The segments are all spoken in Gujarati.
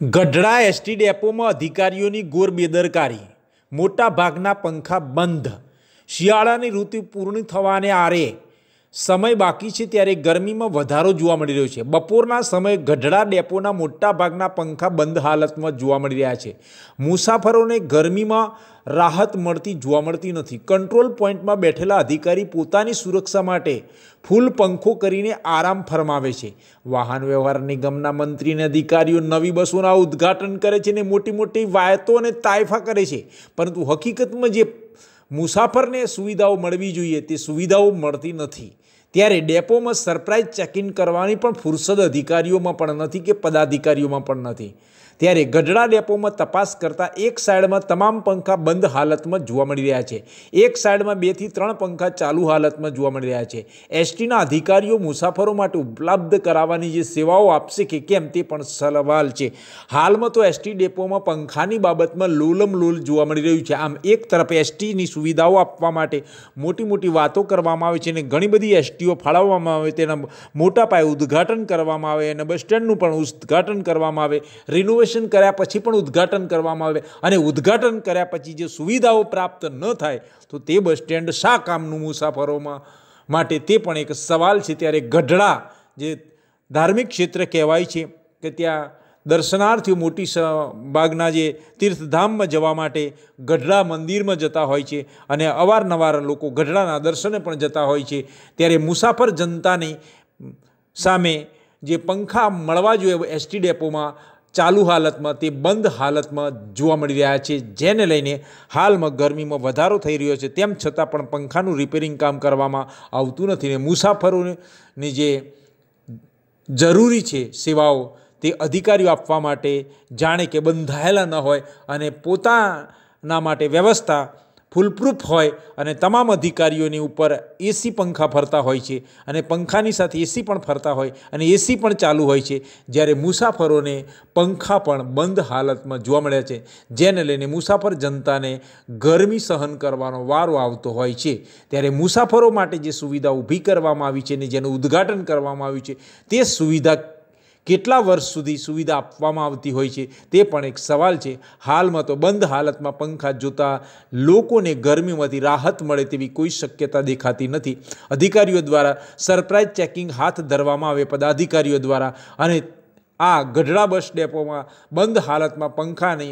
ગઢડા એસટી ડેપોમાં અધિકારીઓની ગોર બેદરકારી મોટાભાગના પંખા બંધ શિયાળાની ઋતુ પૂર્ણ થવાને આરે સમય બાકી છે ત્યારે ગરમીમાં વધારો જોવા મળી રહ્યો છે બપોરના સમયે ગઢડા ડેપોના મોટાભાગના પંખા બંધ હાલતમાં જોવા મળી રહ્યા છે મુસાફરોને ગરમીમાં રાહત મળતી જોવા મળતી નથી કંટ્રોલ પોઈન્ટમાં બેઠેલા અધિકારી પોતાની સુરક્ષા માટે ફૂલ પંખો કરીને આરામ ફરમાવે છે વાહન વ્યવહાર નિગમના મંત્રી અને અધિકારીઓ નવી બસોના ઉદ્ઘાટન કરે છે ને મોટી મોટી વાયતો અને તાયફા કરે છે પરંતુ હકીકતમાં જે મુસાફરને સુવિધાઓ મળવી જોઈએ તે સુવિધાઓ મળતી નથી ત્યારે ડેપોમાં સરપ્રાઇઝ ચેક ઇન કરવાની પણ ફુરસદ અધિકારીઓમાં પણ નથી કે પદાધિકારીઓમાં પણ નથી ત્યારે ગઢડા ડેપોમાં તપાસ કરતાં એક સાઈડમાં તમામ પંખા બંધ હાલતમાં જોવા મળી રહ્યા છે એક સાઈડમાં બેથી ત્રણ પંખા ચાલુ હાલતમાં જોવા મળી રહ્યા છે એસટીના અધિકારીઓ મુસાફરો માટે ઉપલબ્ધ કરાવવાની જે સેવાઓ આપશે કે કેમ તે પણ સવાલ છે હાલમાં તો એસટી ડેપોમાં પંખાની બાબતમાં લોલમ લોલ જોવા મળી રહ્યું છે આમ એક તરફ એસટીની સુવિધાઓ આપવા માટે મોટી મોટી વાતો કરવામાં આવે છે અને ઘણી બધી એસટીઓ પ્રવૃત્તિઓ ફાળવવામાં આવે તેના મોટા પાયે ઉદ્ઘાટન કરવામાં આવે અને બસ સ્ટેન્ડનું પણ ઉદ્ઘાટન કરવામાં આવે રિનોવેશન કર્યા પછી પણ ઉદ્ઘાટન કરવામાં આવે અને ઉદ્ઘાટન કર્યા પછી જે સુવિધાઓ પ્રાપ્ત ન થાય તો તે બસ સ્ટેન્ડ શા કામનું મુસાફરોમાં માટે તે પણ એક સવાલ છે ત્યારે ગઢડા જે ધાર્મિક ક્ષેત્ર કહેવાય છે કે ત્યાં દર્શનાર્થીઓ મોટી ભાગના જે તીર્થધામમાં જવા માટે ગઢડા મંદિરમાં જતા હોય છે અને અવારનવાર લોકો ગઢડાના દર્શને પણ જતા હોય છે ત્યારે મુસાફર જનતાની સામે જે પંખા મળવા જોઈએ એસટી ડેપોમાં ચાલુ હાલતમાં તે બંધ હાલતમાં જોવા મળી રહ્યા છે જેને લઈને હાલમાં ગરમીમાં વધારો થઈ રહ્યો છે તેમ છતાં પણ પંખાનું રિપેરિંગ કામ કરવામાં આવતું નથી ને મુસાફરોની જે જરૂરી છે સેવાઓ તે અધિકારીઓ આપવા માટે જાણે કે બંધાયેલા ન હોય અને પોતાના માટે વ્યવસ્થા ફૂલપ્રૂફ હોય અને તમામ અધિકારીઓની ઉપર એસી પંખા ફરતા હોય છે અને પંખાની સાથે એસી પણ ફરતા હોય અને એસી પણ ચાલુ હોય છે જ્યારે મુસાફરોને પંખા પણ બંધ હાલતમાં જોવા મળ્યા છે જેને લઈને મુસાફર જનતાને ગરમી સહન કરવાનો વારો આવતો હોય છે ત્યારે મુસાફરો માટે જે સુવિધા ઊભી કરવામાં આવી છે અને જેનું ઉદ્ઘાટન કરવામાં આવ્યું છે તે સુવિધા કેટલા વર્ષ સુધી સુવિધા આપવામાં આવતી હોય છે તે પણ એક સવાલ છે હાલમાં તો બંધ હાલતમાં પંખા જોતા લોકોને ગરમીમાંથી રાહત મળે તેવી કોઈ શક્યતા દેખાતી નથી અધિકારીઓ દ્વારા સરપ્રાઇઝ ચેકિંગ હાથ ધરવામાં આવે પદાધિકારીઓ દ્વારા અને આ ગઢડા બસ ડેપોમાં બંધ હાલતમાં પંખાને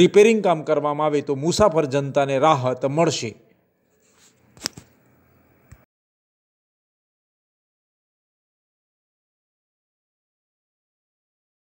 રિપેરિંગ કામ કરવામાં આવે તો મુસાફર જનતાને રાહત મળશે